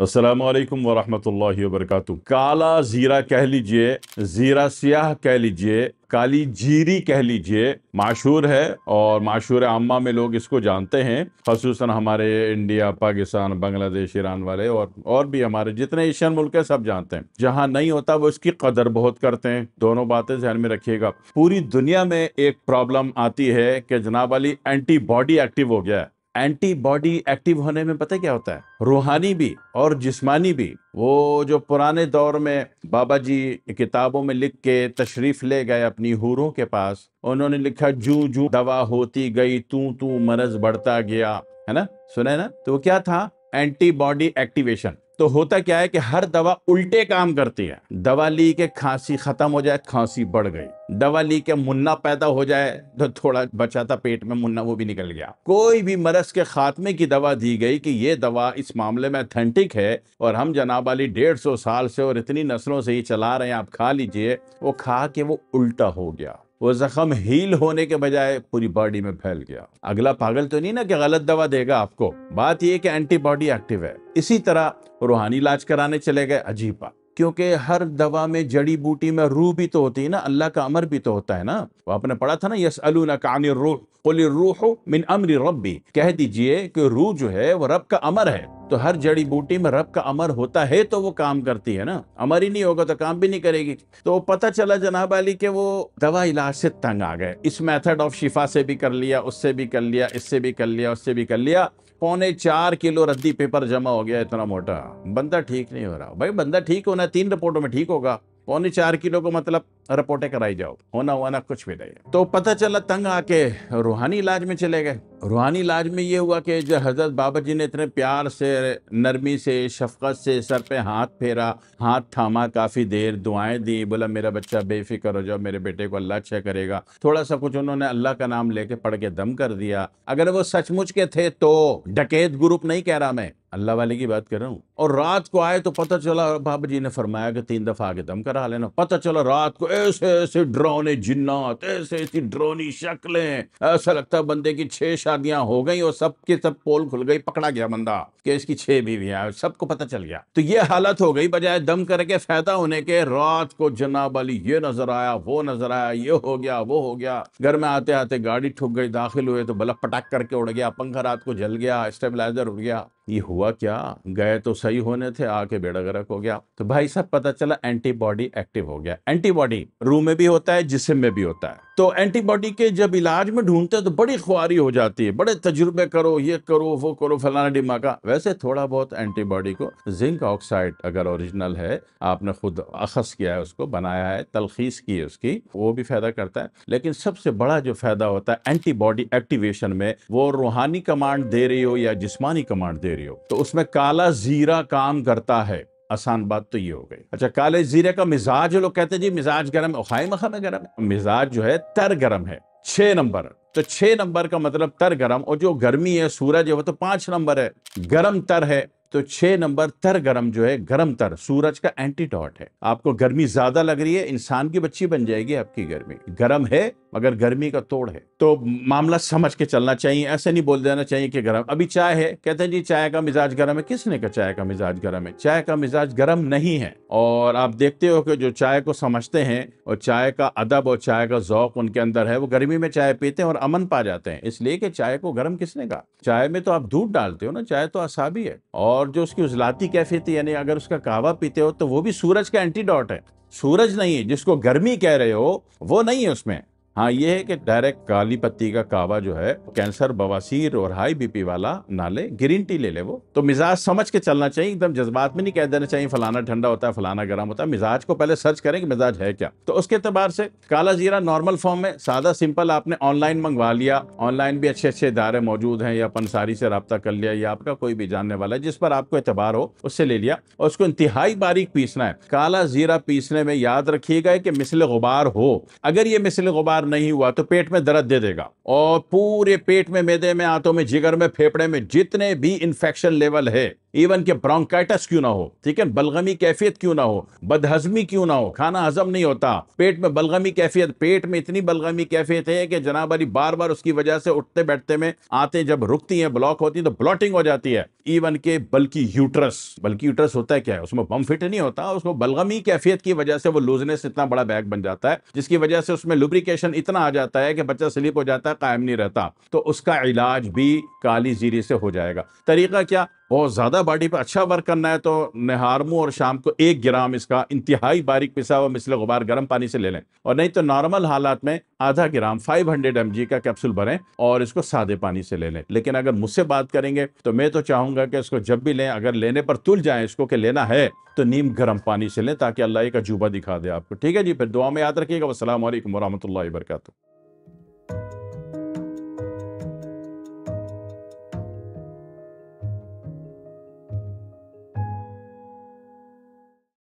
असलकम वरहमल वरक काला ज़ीरा कह लीजिए ज़ीरा सियाह कह लीजिए काली जीरी कह लीजिए मशहूर है और मशहूर आमा में लोग इसको जानते हैं खसूस हमारे इंडिया पाकिस्तान बांग्लादेश ईरान वाले और और भी हमारे जितने एशियन मुल्क है सब जानते हैं जहाँ नहीं होता वो इसकी कदर बहुत करते हैं दोनों बातें ध्यान में रखिएगा पूरी दुनिया में एक प्रॉब्लम आती है कि जनाब अली एंटीबॉडी एक्टिव हो गया है एंटीबॉडी एक्टिव होने में पता क्या होता है रूहानी भी और जिस्मानी भी वो जो पुराने दौर में बाबा जी किताबों में लिख के तशरीफ ले गए अपनी हूरों के पास उन्होंने लिखा जू जू दवा होती गई तू तू मरज बढ़ता गया है ना सुना है ना तो क्या था एंटीबॉडी एक्टिवेशन तो होता क्या है कि हर दवा उल्टे काम करती है दवा ली के खांसी खत्म हो जाए खांसी बढ़ गई दवा ली के मुन्ना पैदा हो जाए तो थोड़ा बचा था पेट में मुन्ना वो भी निकल गया कोई भी मरज के खात्मे की दवा दी गई कि ये दवा इस मामले में अथेंटिक है और हम जनाब अली डेढ़ सौ साल से और इतनी नस्लों से ही चला रहे हैं आप खा लीजिए वो खा के वो उल्टा हो गया वो जख्म हील होने के बजाय पूरी बॉडी में फैल गया अगला पागल तो नहीं ना कि गलत दवा देगा आपको बात यह कि एंटीबॉडी एक्टिव है इसी तरह रूहानी इलाज कराने चले गए अजीबा क्योंकि हर दवा में जड़ी बूटी में रूह भी तो होती है ना अल्लाह का अमर भी तो होता है ना वो आपने पढ़ा था ना यस रूह मिन अमरी रब्बी कह दीजिए कि रूह जो है वो रब का अमर है तो हर जड़ी बूटी में रब का अमर होता है तो वो काम करती है ना अमर ही नहीं होगा तो काम भी नहीं करेगी तो पता चला जनाब अली के वो दवा इलाज से तंग आ गए इस मेथड ऑफ शिफा से भी कर लिया उससे भी कर लिया इससे भी कर लिया उससे भी कर लिया पौने चार किलो रद्दी पेपर जमा हो गया इतना मोटा बंदा ठीक नहीं हो रहा भाई बंदा ठीक होना तीन रिपोर्टों में ठीक होगा पौने चार किलो को मतलब रिपोर्टें कराई जाओ होना वाना कुछ भी नहीं तो पता चला तंग आके रूहानी इलाज में चले गए रूहानी इलाज में ये हुआ कि जो हजरत बाबा जी ने इतने प्यार से नरमी से शफकत से सर पे हाथ फेरा हाथ थामा काफ़ी देर दुआएं दी बोला मेरा बच्चा बेफिक्र हो जाओ मेरे बेटे को अल्लाह अच्छा करेगा थोड़ा सा कुछ उन्होंने अल्लाह का नाम लेके पढ़ के दम कर दिया अगर वो सचमुच के थे तो डकेत ग्रुप नहीं कह रहा मैं अल्लाह वाले की बात कर रहा हूँ और रात को आए तो पता चला बाबा जी ने फरमाया कि तीन दफ़ा आगे दम करा लेना पता चला रात को ऐसे ऐसे ड्रोने जिन्नात ऐसे ऐसी ड्रोनी शक्लें ऐसा लगता है बंदे की छह शादियां हो गई और सबके सब पोल खुल गई पकड़ा गया बंदा कि इसकी छह बीवियां सबको पता चल गया तो ये हालत हो गई बजाय दम करके फायदा होने के रात को जनाब अली ये नजर आया वो नजर आया ये हो गया वो हो गया घर में आते आते गाड़ी ठुक गई दाखिल हुए तो बल्ब पटक करके उड़ गया पंखा रात को जल गया स्टेबलाइजर उड़ गया ये हुआ क्या गए तो सही होने थे आके बेड़ा गर्क हो गया तो भाई साहब पता चला एंटीबॉडी एक्टिव हो गया एंटीबॉडी रू में भी होता है जिसम में भी होता है तो एंटीबॉडी के जब इलाज में ढूंढते हैं तो बड़ी खुआरी हो जाती है बड़े तजुर्बे करो ये करो वो करो फलाना डिमाका वैसे थोड़ा बहुत एंटीबॉडी को जिंक ऑक्साइड अगर ओरिजिनल है आपने खुद अखस किया है उसको बनाया है तलखीस की है उसकी वो भी फायदा करता है लेकिन सबसे बड़ा जो फायदा होता है एंटीबॉडी एक्टिवेशन में वो रूहानी कमांड दे रही हो या जिसमानी कमांड दे रही हो तो उसमें काला जीरा काम करता है आसान बात तो ये हो गई अच्छा काले जीरे का मिजाज लोग कहते हैं जी मिजाज गर्म है खाई मखा में गर्म है मिजाज जो है तर गर्म है छह नंबर तो छह नंबर का मतलब तर गर्म और जो गर्मी है सूरज है वो तो पांच नंबर है गर्म तर है तो छह नंबर तर गर्म जो है गर्म तर सूरज का एंटीडॉट है आपको गर्मी ज्यादा लग रही है इंसान की बच्ची बन जाएगी आपकी गर्मी गर्म है मगर गर्मी का तोड़ है तो मामला समझ के चलना चाहिए ऐसे नहीं बोल देना चाहिए कि गर्म अभी चाय है कहते हैं जी चाय का मिजाज गर्म है किसने कहा चाय का मिजाज गर्म है चाय का मिजाज गर्म नहीं है और आप देखते हो कि जो चाय को समझते हैं और चाय का अदब और चाय का जौक उनके अंदर है वो गर्मी में चाय पीते हैं और अमन पा जाते हैं इसलिए कि चाय को गर्म किसने कहा चाय में तो आप दूध डालते हो ना चाय तो आसाबी है और और जो उसकी उजलाती कैफियत यानी अगर उसका कहवा पीते हो तो वो भी सूरज का एंटीडॉट है सूरज नहीं है जिसको गर्मी कह रहे हो वो नहीं है उसमें हाँ ये है कि डायरेक्ट काली पत्ती का कावा जो है कैंसर बवासीर और हाई बीपी वाला ना ले ग्रीन टी ले ले वो तो मिजाज समझ के चलना चाहिए एकदम जज्बात में नहीं कह देना चाहिए फलाना ठंडा होता है फलाना गर्म होता है मिजाज को पहले सर्च करें कि मिजाज है क्या तो उसके अतबार से काला जीरा नॉर्मल फॉर्म में सादा सिंपल आपने ऑनलाइन मंगवा लिया ऑनलाइन भी अच्छे अच्छे इदारे मौजूद हैं या पंसारी से रबता कर लिया या आपका कोई भी जानने वाला है जिस पर आपको एतबार हो उससे ले लिया और उसको इंतहाई बारीक पीसना है काला जीरा पीसने में याद रखिएगा कि मिसल गुबार हो अगर ये मिसल गुबार नहीं हुआ तो पेट में दर्द दे देगा और पूरे पेट में मैदे में आंतों में जिगर में फेफड़े में जितने भी इन्फेक्शन लेवल है इवन के ब्रॉन्काइटस क्यों ना हो ठीक है बलगमी कैफियत क्यों ना हो बदहजमी क्यों ना हो खाना हजम नहीं होता पेट में बलगमी कैफियत पेट में इतनी बलगमी कैफियत है कि जनाब अली बार बार उसकी वजह से उठते बैठते में आते जब रुकती है ब्लॉक होती है तो ब्लॉटिंग हो जाती है इवन के बल्कि यूट्रस बल्कि यूट्रस होता है क्या है उसमें बम फिट नहीं होता उसमें बलगमी कैफियत की वजह से वो लूजनेस इतना बड़ा बैग बन जाता है जिसकी वजह से उसमें लुब्रिकेशन इतना आ जाता है कि बच्चा स्लिप हो जाता है कायम नहीं रहता तो उसका इलाज भी काली जीरी से हो जाएगा तरीका क्या और ज़्यादा बॉडी पर अच्छा वर्क करना है तो नहारमू और शाम को एक ग्राम इसका इंतहाई बारीक पिसा हुआ मिसल गुबार गर्म पानी से ले लें और नहीं तो नॉर्मल हालात में आधा ग्राम 500 हंड्रेड का कैप्सूल भरें और इसको सादे पानी से ले लें लेकिन अगर मुझसे बात करेंगे तो मैं तो चाहूँगा कि इसको जब भी लें अगर लेने पर तुल जाए इसको कि लेना है तो नीम गर्म पानी से लें ताकि अल्लाह का जूबा दिखा दे आपको ठीक है जी फिर दुआ में याद रखिएगा वाल वरहमल वर्का